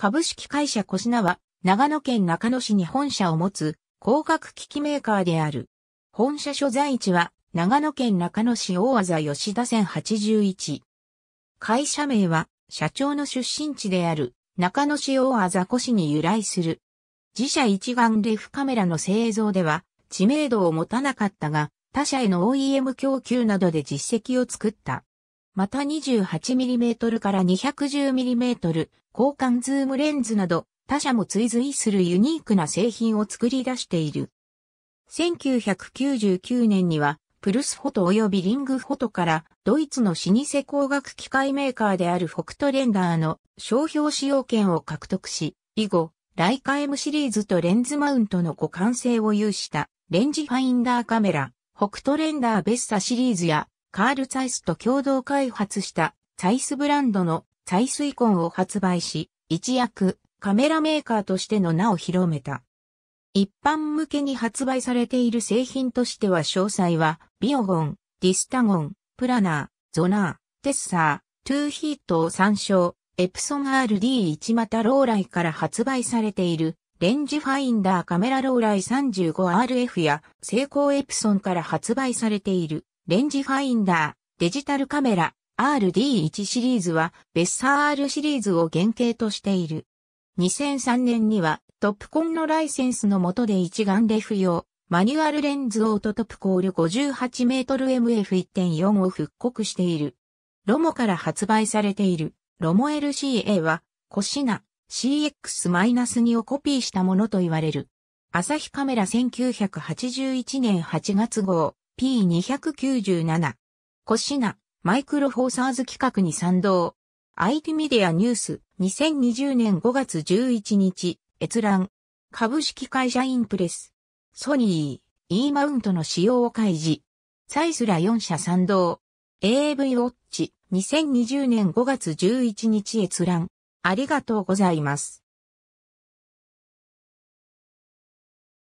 株式会社コシナは、長野県中野市に本社を持つ光学機器メーカーである。本社所在地は、長野県中野市大和吉田線81。会社名は、社長の出身地である、中野市大和古市に由来する。自社一眼レフカメラの製造では、知名度を持たなかったが、他社への OEM 供給などで実績を作った。また 28mm から 210mm 交換ズームレンズなど他社も追随するユニークな製品を作り出している。1999年にはプルスフォト及びリングフォトからドイツの老舗工学機械メーカーであるフォクトレンダーの商標使用権を獲得し、以後、ライカ M シリーズとレンズマウントの互換性を有したレンジファインダーカメラ、ホクトレンダーベッサシリーズやカール・ツァイスと共同開発したツァイスブランドのツァイスイコンを発売し、一躍カメラメーカーとしての名を広めた。一般向けに発売されている製品としては詳細は、ビオゴン、ディスタゴン、プラナー、ゾナー、テッサー、トゥーヒートを参照、エプソン RD1 またローライから発売されている、レンジファインダーカメラローライ 35RF や、成功エプソンから発売されている、レンジファインダー、デジタルカメラ、RD1 シリーズは、ベッサー R シリーズを原型としている。2003年には、トップコンのライセンスの下で一眼レフ用、マニュアルレンズオートトップコール 58mmMF1.4 を復刻している。ロモから発売されている、ロモ LCA は、コシナ CX-2 をコピーしたものと言われる。朝日カメラ1981年8月号、P297。コシナ、マイクロフォーサーズ企画に賛同。IT メディアニュース、2020年5月11日、閲覧。株式会社インプレス。ソニー、E マウントの使用を開示。サイスラ4社賛同。AV ウォッチ、2020年5月11日閲覧。ありがとうございます。